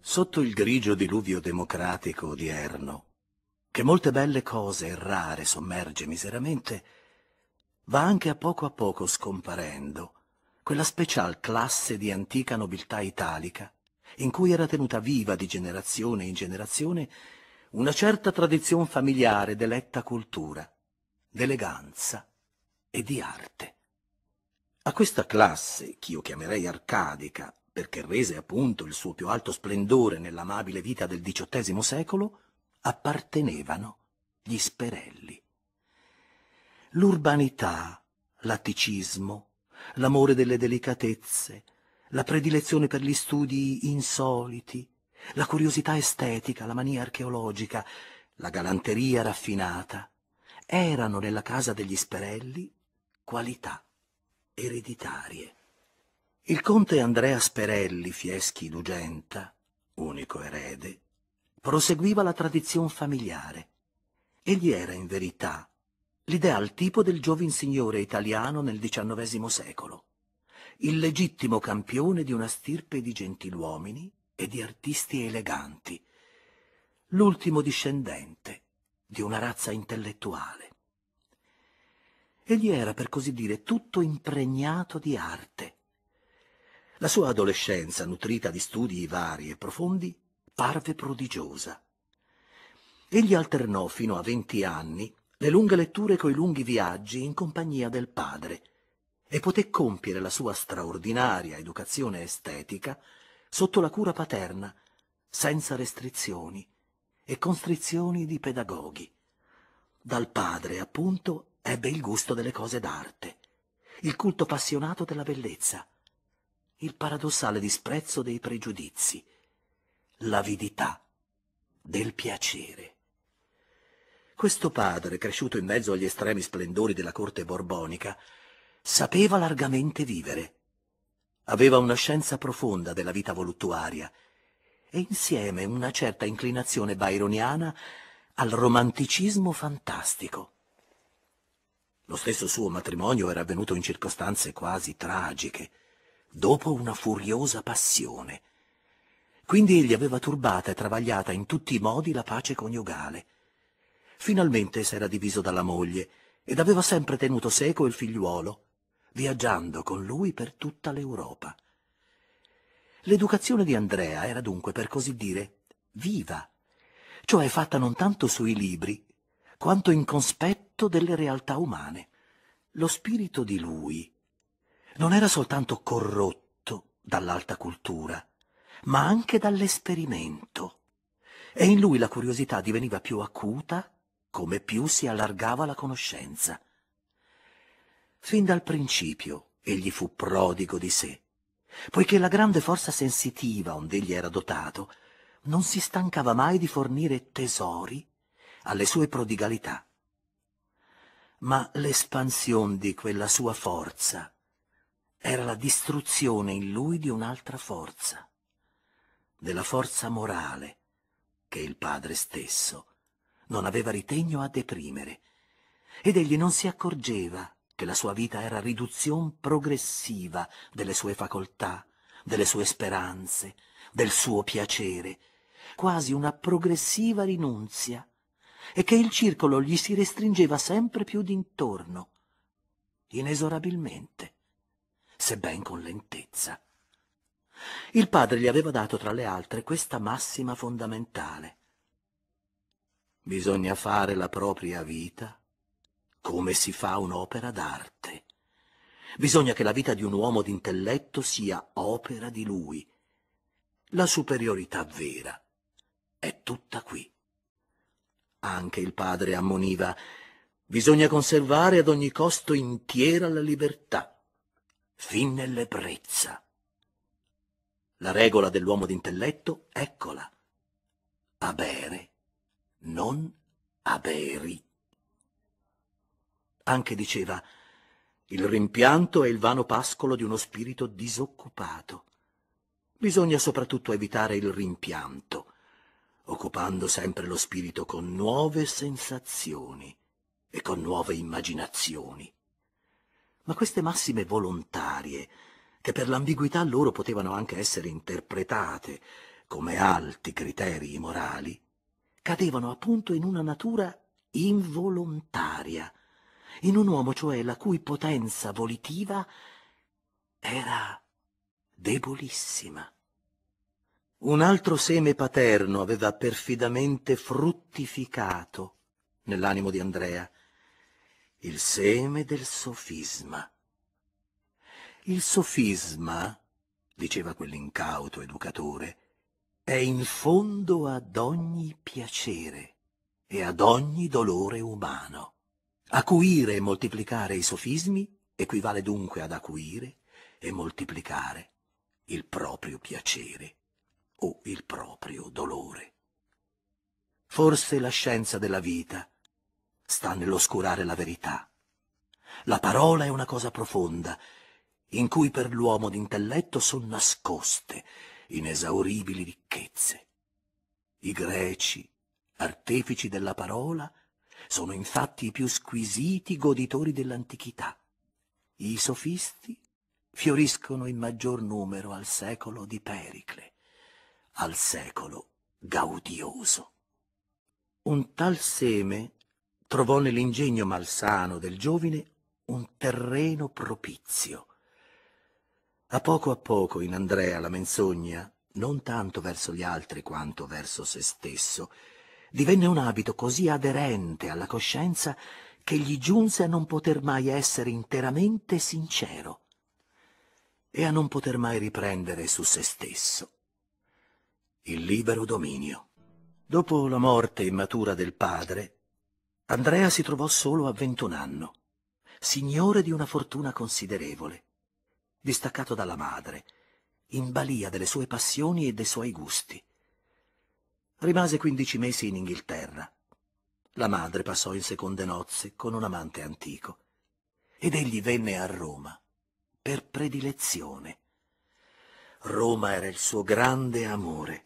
Sotto il grigio diluvio democratico odierno, che molte belle cose e rare sommerge miseramente, va anche a poco a poco scomparendo quella special classe di antica nobiltà italica in cui era tenuta viva di generazione in generazione una certa tradizione familiare d'eletta cultura, d'eleganza e di arte. A questa classe, che io chiamerei arcadica, perché rese appunto il suo più alto splendore nell'amabile vita del XVIII secolo, appartenevano gli sperelli. L'urbanità, l'atticismo, l'amore delle delicatezze, la predilezione per gli studi insoliti, la curiosità estetica, la mania archeologica, la galanteria raffinata, erano nella casa degli Sperelli qualità ereditarie. Il conte Andrea Sperelli Fieschi Dugenta, unico erede, proseguiva la tradizione familiare. Egli era in verità l'ideal tipo del giovin signore italiano nel XIX secolo, il legittimo campione di una stirpe di gentiluomini e di artisti eleganti, l'ultimo discendente di una razza intellettuale. Egli era, per così dire, tutto impregnato di arte. La sua adolescenza, nutrita di studi vari e profondi, parve prodigiosa. Egli alternò fino a venti anni le lunghe letture coi lunghi viaggi in compagnia del padre e poté compiere la sua straordinaria educazione estetica sotto la cura paterna, senza restrizioni, e costrizioni di pedagoghi. Dal padre, appunto, ebbe il gusto delle cose d'arte, il culto passionato della bellezza, il paradossale disprezzo dei pregiudizi, l'avidità del piacere. Questo padre, cresciuto in mezzo agli estremi splendori della corte borbonica, sapeva largamente vivere. Aveva una scienza profonda della vita voluttuaria e insieme una certa inclinazione byroniana al romanticismo fantastico. Lo stesso suo matrimonio era avvenuto in circostanze quasi tragiche, dopo una furiosa passione. Quindi egli aveva turbata e travagliata in tutti i modi la pace coniugale. Finalmente s'era diviso dalla moglie ed aveva sempre tenuto seco il figliuolo, viaggiando con lui per tutta l'Europa. L'educazione di Andrea era dunque, per così dire, viva, cioè fatta non tanto sui libri, quanto in conspetto delle realtà umane. Lo spirito di lui non era soltanto corrotto dall'alta cultura, ma anche dall'esperimento, e in lui la curiosità diveniva più acuta come più si allargava la conoscenza. Fin dal principio egli fu prodigo di sé Poiché la grande forza sensitiva ond'egli era dotato, non si stancava mai di fornire tesori alle sue prodigalità. Ma l'espansione di quella sua forza era la distruzione in lui di un'altra forza, della forza morale che il padre stesso non aveva ritegno a deprimere, ed egli non si accorgeva che la sua vita era riduzione progressiva delle sue facoltà, delle sue speranze, del suo piacere, quasi una progressiva rinunzia, e che il circolo gli si restringeva sempre più d'intorno, inesorabilmente, sebben con lentezza. Il padre gli aveva dato, tra le altre, questa massima fondamentale. Bisogna fare la propria vita come si fa un'opera d'arte. Bisogna che la vita di un uomo d'intelletto sia opera di lui. La superiorità vera è tutta qui. Anche il padre ammoniva, bisogna conservare ad ogni costo intiera la libertà, fin nell'ebbrezza. La regola dell'uomo d'intelletto, eccola. Abere, non aberi. Anche diceva, il rimpianto è il vano pascolo di uno spirito disoccupato. Bisogna soprattutto evitare il rimpianto, occupando sempre lo spirito con nuove sensazioni e con nuove immaginazioni. Ma queste massime volontarie, che per l'ambiguità loro potevano anche essere interpretate come alti criteri morali, cadevano appunto in una natura involontaria, in un uomo cioè la cui potenza volitiva era debolissima. Un altro seme paterno aveva perfidamente fruttificato nell'animo di Andrea, il seme del sofisma. Il sofisma, diceva quell'incauto educatore, è in fondo ad ogni piacere e ad ogni dolore umano. Acuire e moltiplicare i sofismi equivale dunque ad acuire e moltiplicare il proprio piacere o il proprio dolore. Forse la scienza della vita sta nell'oscurare la verità. La parola è una cosa profonda, in cui per l'uomo d'intelletto sono nascoste inesauribili ricchezze. I greci, artefici della parola, sono infatti i più squisiti goditori dell'antichità. I sofisti fioriscono in maggior numero al secolo di Pericle, al secolo gaudioso. Un tal seme trovò nell'ingegno malsano del giovine un terreno propizio. A poco a poco in Andrea la menzogna, non tanto verso gli altri quanto verso se stesso, divenne un abito così aderente alla coscienza che gli giunse a non poter mai essere interamente sincero e a non poter mai riprendere su se stesso il libero dominio. Dopo la morte immatura del padre, Andrea si trovò solo a 21 anni, signore di una fortuna considerevole, distaccato dalla madre, in balia delle sue passioni e dei suoi gusti. Rimase quindici mesi in Inghilterra. La madre passò in seconde nozze con un amante antico ed egli venne a Roma per predilezione. Roma era il suo grande amore,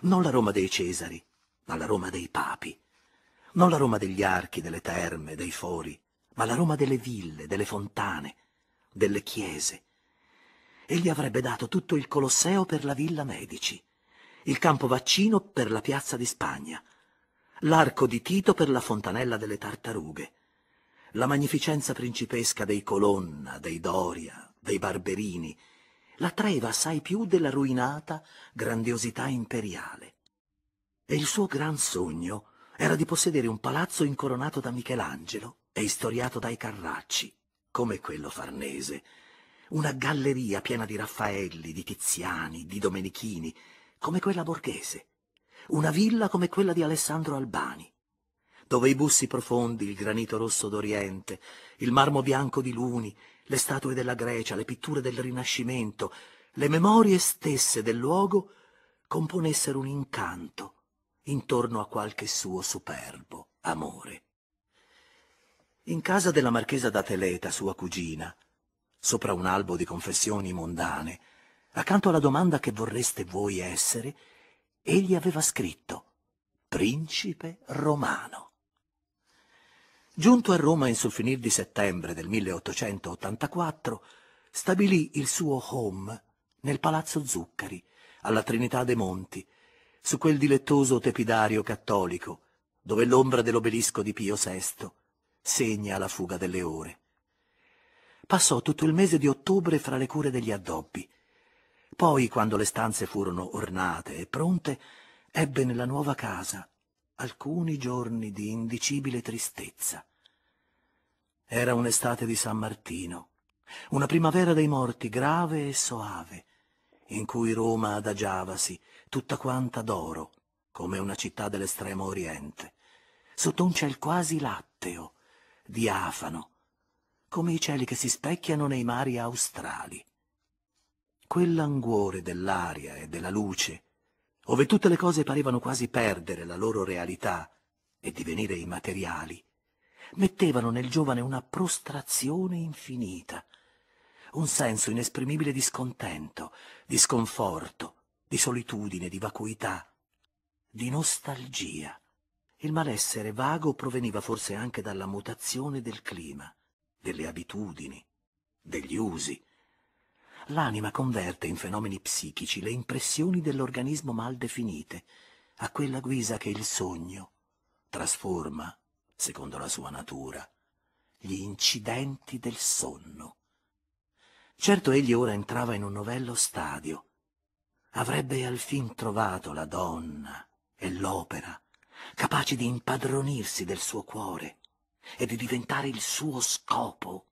non la Roma dei Cesari, ma la Roma dei papi, non la Roma degli archi, delle terme, dei fori, ma la Roma delle ville, delle fontane, delle chiese. Egli avrebbe dato tutto il Colosseo per la Villa Medici il campo vaccino per la piazza di Spagna, l'arco di Tito per la fontanella delle tartarughe, la magnificenza principesca dei Colonna, dei Doria, dei Barberini, l'attraeva assai più della ruinata grandiosità imperiale. E il suo gran sogno era di possedere un palazzo incoronato da Michelangelo e istoriato dai Carracci, come quello farnese, una galleria piena di Raffaelli, di Tiziani, di Domenichini, come quella borghese, una villa come quella di Alessandro Albani, dove i bussi profondi, il granito rosso d'Oriente, il marmo bianco di Luni, le statue della Grecia, le pitture del Rinascimento, le memorie stesse del luogo componessero un incanto intorno a qualche suo superbo amore. In casa della marchesa d'Ateleta, sua cugina, sopra un albo di confessioni mondane, Accanto alla domanda che vorreste voi essere, egli aveva scritto Principe romano. Giunto a Roma in sul finir di settembre del 1884, stabilì il suo home nel Palazzo Zuccari, alla Trinità dei Monti, su quel dilettoso tepidario cattolico, dove l'ombra dell'obelisco di Pio VI segna la fuga delle ore. Passò tutto il mese di ottobre fra le cure degli addobbi, poi, quando le stanze furono ornate e pronte, ebbe nella nuova casa alcuni giorni di indicibile tristezza. Era un'estate di San Martino, una primavera dei morti grave e soave, in cui Roma adagiavasi, tutta quanta d'oro, come una città dell'estremo oriente, sotto un ciel quasi latteo, diafano, come i cieli che si specchiano nei mari australi quel languore dell'aria e della luce, ove tutte le cose parevano quasi perdere la loro realità e divenire immateriali, mettevano nel giovane una prostrazione infinita, un senso inesprimibile di scontento, di sconforto, di solitudine, di vacuità, di nostalgia. Il malessere vago proveniva forse anche dalla mutazione del clima, delle abitudini, degli usi, l'anima converte in fenomeni psichici le impressioni dell'organismo mal definite, a quella guisa che il sogno trasforma, secondo la sua natura, gli incidenti del sonno. Certo egli ora entrava in un novello stadio. Avrebbe alfin trovato la donna e l'opera, capaci di impadronirsi del suo cuore e di diventare il suo scopo.